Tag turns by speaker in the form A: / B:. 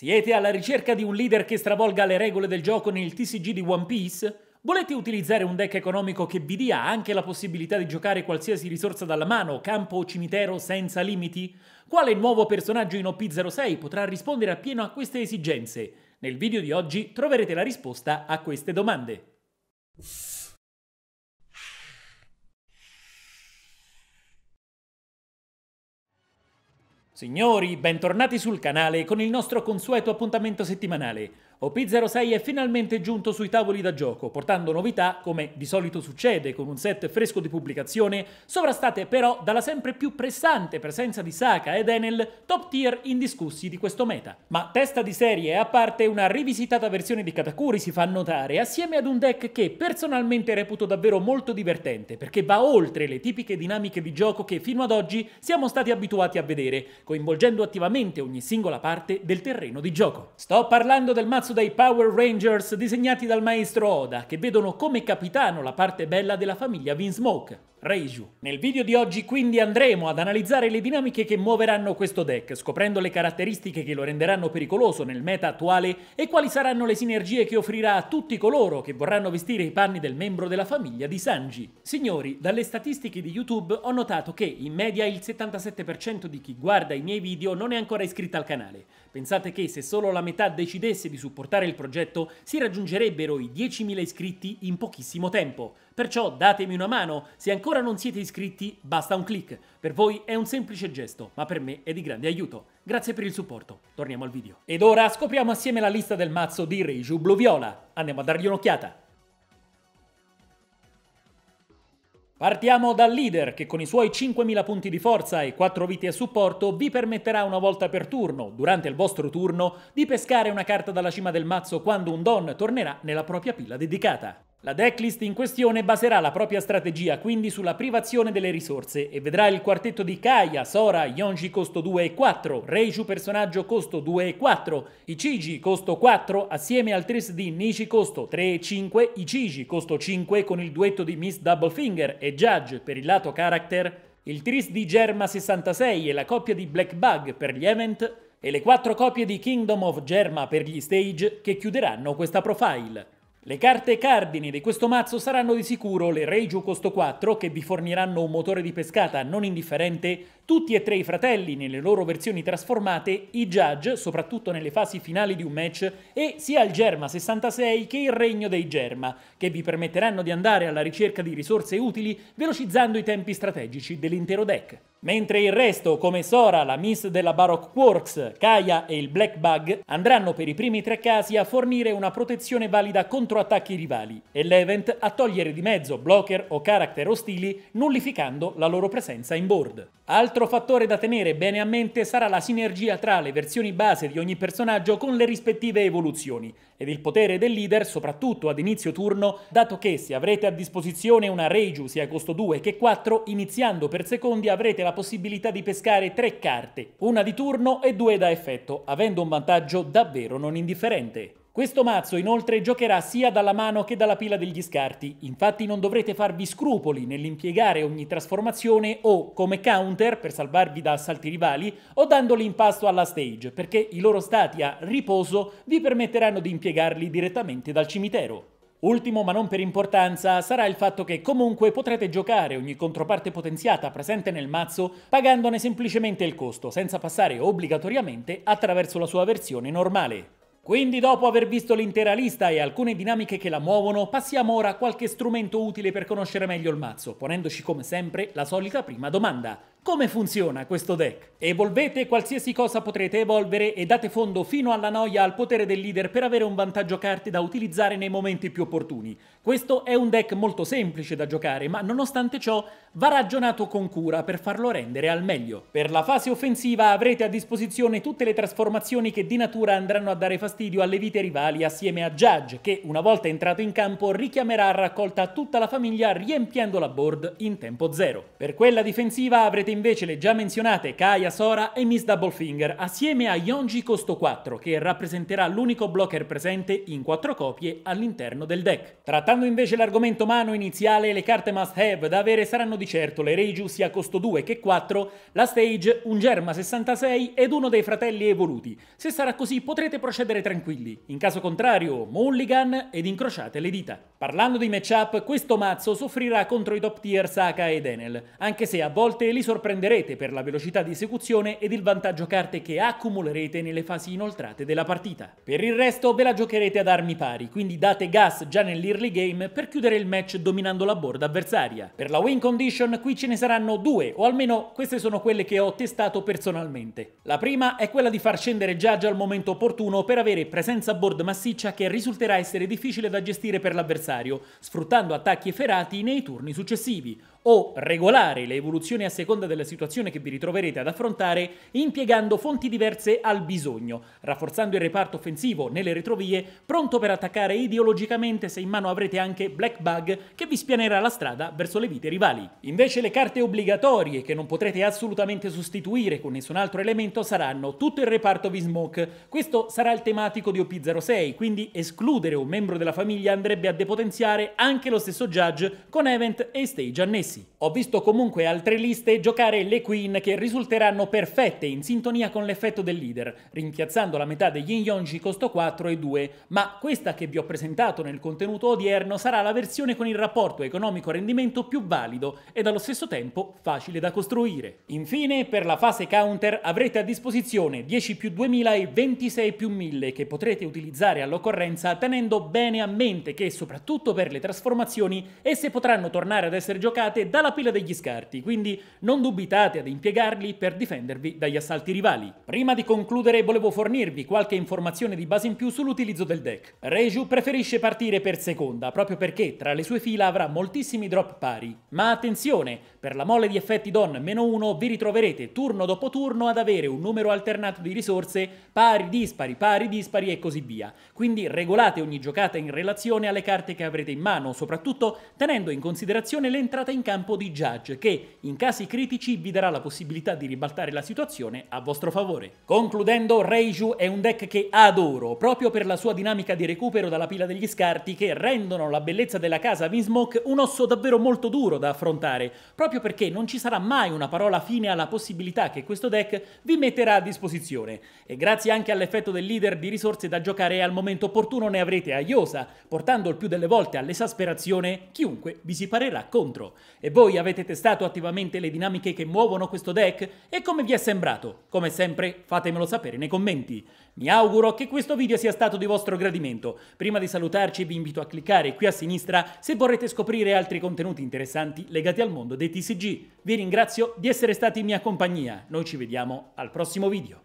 A: Siete alla ricerca di un leader che stravolga le regole del gioco nel TCG di One Piece? Volete utilizzare un deck economico che vi dia anche la possibilità di giocare qualsiasi risorsa dalla mano, campo o cimitero senza limiti? Quale nuovo personaggio in OP06 potrà rispondere appieno a queste esigenze? Nel video di oggi troverete la risposta a queste domande. Signori, bentornati sul canale con il nostro consueto appuntamento settimanale. OP06 è finalmente giunto sui tavoli da gioco, portando novità, come di solito succede con un set fresco di pubblicazione, sovrastate però dalla sempre più pressante presenza di Saka ed Enel, top tier indiscussi di questo meta. Ma testa di serie a parte, una rivisitata versione di Katakuri si fa notare, assieme ad un deck che personalmente reputo davvero molto divertente, perché va oltre le tipiche dinamiche di gioco che fino ad oggi siamo stati abituati a vedere, coinvolgendo attivamente ogni singola parte del terreno di gioco. Sto parlando del mazzo palazzo dei Power Rangers disegnati dal maestro Oda, che vedono come capitano la parte bella della famiglia Vinsmoke. Reiju. Nel video di oggi quindi andremo ad analizzare le dinamiche che muoveranno questo deck, scoprendo le caratteristiche che lo renderanno pericoloso nel meta attuale e quali saranno le sinergie che offrirà a tutti coloro che vorranno vestire i panni del membro della famiglia di Sanji. Signori, dalle statistiche di YouTube ho notato che in media il 77% di chi guarda i miei video non è ancora iscritto al canale. Pensate che se solo la metà decidesse di supportare il progetto si raggiungerebbero i 10.000 iscritti in pochissimo tempo. Perciò datemi una mano, se ancora non siete iscritti basta un clic. Per voi è un semplice gesto, ma per me è di grande aiuto. Grazie per il supporto, torniamo al video. Ed ora scopriamo assieme la lista del mazzo di Reiju Blu-Viola. Andiamo a dargli un'occhiata. Partiamo dal leader che con i suoi 5.000 punti di forza e 4 viti a supporto vi permetterà una volta per turno, durante il vostro turno, di pescare una carta dalla cima del mazzo quando un don tornerà nella propria pila dedicata. La decklist in questione baserà la propria strategia quindi sulla privazione delle risorse e vedrà il quartetto di Kaia, Sora, Yonji costo 2 e 4, Reiju personaggio costo 2 e 4, Ichiji costo 4 assieme al tris di Nishi costo 3 e 5, Ichiji costo 5 con il duetto di Miss Doublefinger e Judge per il lato character, il tris di Germa 66 e la coppia di Black Bug per gli event e le quattro copie di Kingdom of Germa per gli stage che chiuderanno questa profile. Le carte cardini di questo mazzo saranno di sicuro le Reiju costo 4 che vi forniranno un motore di pescata non indifferente, tutti e tre i fratelli nelle loro versioni trasformate, i Judge soprattutto nelle fasi finali di un match e sia il Germa 66 che il Regno dei Germa, che vi permetteranno di andare alla ricerca di risorse utili velocizzando i tempi strategici dell'intero deck. Mentre il resto, come Sora, la Miss della Baroque Quarks, Kaya e il Black Bug, andranno per i primi tre casi a fornire una protezione valida contro attacchi rivali, e l'event a togliere di mezzo blocker o character ostili, nullificando la loro presenza in board. Altro fattore da tenere bene a mente sarà la sinergia tra le versioni base di ogni personaggio con le rispettive evoluzioni, ed il potere del leader, soprattutto ad inizio turno, dato che se avrete a disposizione una Reiju sia costo 2 che 4, iniziando per secondi avrete la la possibilità di pescare tre carte, una di turno e due da effetto, avendo un vantaggio davvero non indifferente. Questo mazzo inoltre giocherà sia dalla mano che dalla pila degli scarti, infatti non dovrete farvi scrupoli nell'impiegare ogni trasformazione o come counter per salvarvi da assalti rivali o dandoli in pasto alla stage, perché i loro stati a riposo vi permetteranno di impiegarli direttamente dal cimitero. Ultimo ma non per importanza sarà il fatto che comunque potrete giocare ogni controparte potenziata presente nel mazzo pagandone semplicemente il costo, senza passare obbligatoriamente attraverso la sua versione normale. Quindi dopo aver visto l'intera lista e alcune dinamiche che la muovono, passiamo ora a qualche strumento utile per conoscere meglio il mazzo, ponendoci come sempre la solita prima domanda. Come funziona questo deck? Evolvete qualsiasi cosa potrete evolvere e date fondo fino alla noia al potere del leader per avere un vantaggio carte da utilizzare nei momenti più opportuni. Questo è un deck molto semplice da giocare, ma nonostante ciò va ragionato con cura per farlo rendere al meglio. Per la fase offensiva avrete a disposizione tutte le trasformazioni che di natura andranno a dare fastidio alle vite rivali assieme a Judge, che una volta entrato in campo richiamerà a raccolta tutta la famiglia riempiendo la board in tempo zero. Per quella difensiva avrete troverete invece le già menzionate Kaya Sora e Miss Doublefinger, assieme a Yonji costo 4, che rappresenterà l'unico blocker presente in quattro copie all'interno del deck. Trattando invece l'argomento mano iniziale, le carte must have da avere saranno di certo le Reiju sia costo 2 che 4, la stage, un Germa 66 ed uno dei fratelli evoluti. Se sarà così potrete procedere tranquilli, in caso contrario mulligan ed incrociate le dita. Parlando di matchup, questo mazzo soffrirà contro i top tier Saka ed Enel, anche se a volte li sorprenderà sorprenderete per la velocità di esecuzione ed il vantaggio carte che accumulerete nelle fasi inoltrate della partita. Per il resto ve la giocherete ad armi pari, quindi date gas già nell'early game per chiudere il match dominando la board avversaria. Per la win condition qui ce ne saranno due, o almeno queste sono quelle che ho testato personalmente. La prima è quella di far scendere Judge al momento opportuno per avere presenza board massiccia che risulterà essere difficile da gestire per l'avversario, sfruttando attacchi efferati nei turni successivi, o regolare le evoluzioni a seconda della situazione che vi ritroverete ad affrontare impiegando fonti diverse al bisogno, rafforzando il reparto offensivo nelle retrovie, pronto per attaccare ideologicamente se in mano avrete anche Black Bug che vi spianerà la strada verso le vite rivali. Invece le carte obbligatorie che non potrete assolutamente sostituire con nessun altro elemento saranno tutto il reparto V-Smoke. Questo sarà il tematico di OP06, quindi escludere un membro della famiglia andrebbe a depotenziare anche lo stesso Judge con event e stage annessi mesi. Ho visto comunque altre liste giocare le Queen che risulteranno perfette in sintonia con l'effetto del leader, rimpiazzando la metà degli Inyonji costo 4 e 2, ma questa che vi ho presentato nel contenuto odierno sarà la versione con il rapporto economico-rendimento più valido e allo stesso tempo facile da costruire. Infine, per la fase counter avrete a disposizione 10 più 2000 e 26 più 1000 che potrete utilizzare all'occorrenza tenendo bene a mente che soprattutto per le trasformazioni esse potranno tornare ad essere giocate recuperate dalla pila degli scarti, quindi non dubitate ad impiegarli per difendervi dagli assalti rivali. Prima di concludere volevo fornirvi qualche informazione di base in più sull'utilizzo del deck. Reju preferisce partire per seconda, proprio perché tra le sue fila avrà moltissimi drop pari. Ma attenzione, per la mole di effetti Don meno 1 vi ritroverete turno dopo turno ad avere un numero alternato di risorse pari, dispari, pari, dispari e così via. Quindi regolate ogni giocata in relazione alle carte che avrete in mano, soprattutto tenendo in considerazione l'entrata in campo di Judge che, in casi critici, vi darà la possibilità di ribaltare la situazione a vostro favore. Concludendo, Reiju è un deck che adoro, proprio per la sua dinamica di recupero dalla pila degli scarti che rendono la bellezza della casa Vinsmoke un osso davvero molto duro da affrontare, proprio perché non ci sarà mai una parola fine alla possibilità che questo deck vi metterà a disposizione. E grazie anche all'effetto del leader di risorse da giocare al momento opportuno ne avrete a Iosa, portando il più delle volte all'esasperazione chiunque vi si parerà contro. E voi avete testato attivamente le dinamiche che muovono questo deck? E come vi è sembrato? Come sempre fatemelo sapere nei commenti. Mi auguro che questo video sia stato di vostro gradimento. Prima di salutarci vi invito a cliccare qui a sinistra se vorrete scoprire altri contenuti interessanti legati al mondo dei TCG. Vi ringrazio di essere stati in mia compagnia. Noi ci vediamo al prossimo video.